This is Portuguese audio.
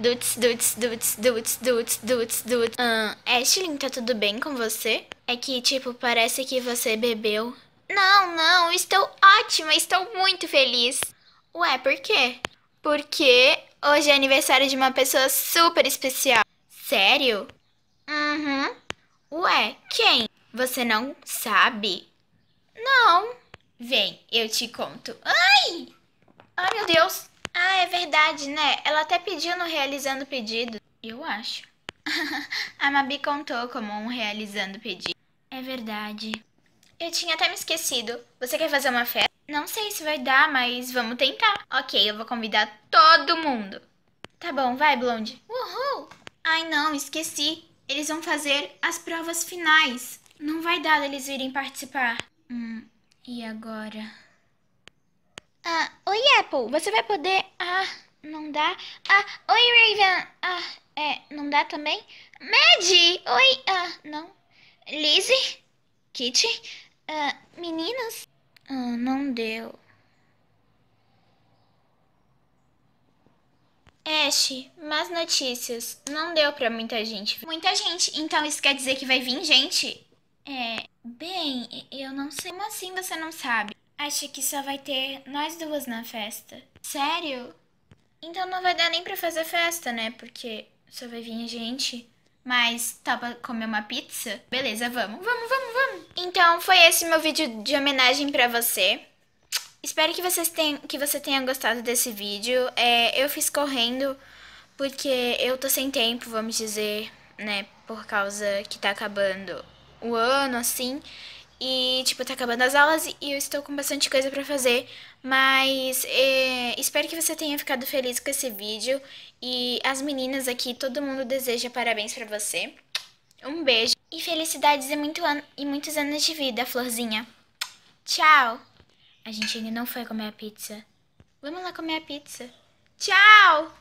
Dudes, dudes, dudes, dudes, dudes, dudes, dudes. Hum, Ashlyn, tá tudo bem com você? É que, tipo, parece que você bebeu. Não, não, estou ótima, estou muito feliz. Ué, por quê? Porque hoje é aniversário de uma pessoa super especial. Sério? Uhum. Ué, quem? Você não sabe? Não. Vem, eu te conto. Ai! Ai, meu Deus! Ah, é verdade, né? Ela até pediu no Realizando Pedido. Eu acho. a Mabi contou como um Realizando Pedido. É verdade. Eu tinha até me esquecido. Você quer fazer uma festa? Não sei se vai dar, mas vamos tentar. Ok, eu vou convidar todo mundo. Tá bom, vai, Blonde. Uhul! Ai, não, esqueci. Eles vão fazer as provas finais. Não vai dar eles virem participar. Hum, e agora? Ah, Oi, Apple, você vai poder. Ah, não dá. Ah, oi, Raven. Ah, é, não dá também? Maddie! Oi! Ah, não. Lizzie? Kitty? Ah, meninas? Ah, não deu. Ash, más notícias. Não deu pra muita gente. Muita gente. Então isso quer dizer que vai vir gente? É. Bem, eu não sei. Como assim você não sabe? Acho que só vai ter nós duas na festa. Sério? Então não vai dar nem pra fazer festa, né? Porque só vai vir a gente. Mas pra comer uma pizza? Beleza, vamos, vamos, vamos, vamos. Então foi esse meu vídeo de homenagem pra você. Espero que, vocês tenham, que você tenha gostado desse vídeo. É, eu fiz correndo porque eu tô sem tempo, vamos dizer, né? Por causa que tá acabando o ano, assim. E, tipo, tá acabando as aulas e eu estou com bastante coisa para fazer. Mas é, espero que você tenha ficado feliz com esse vídeo. E as meninas aqui, todo mundo deseja parabéns para você. Um beijo e felicidades e, muito an e muitos anos de vida, florzinha. Tchau! A gente ainda não foi comer a pizza. Vamos lá comer a pizza. Tchau!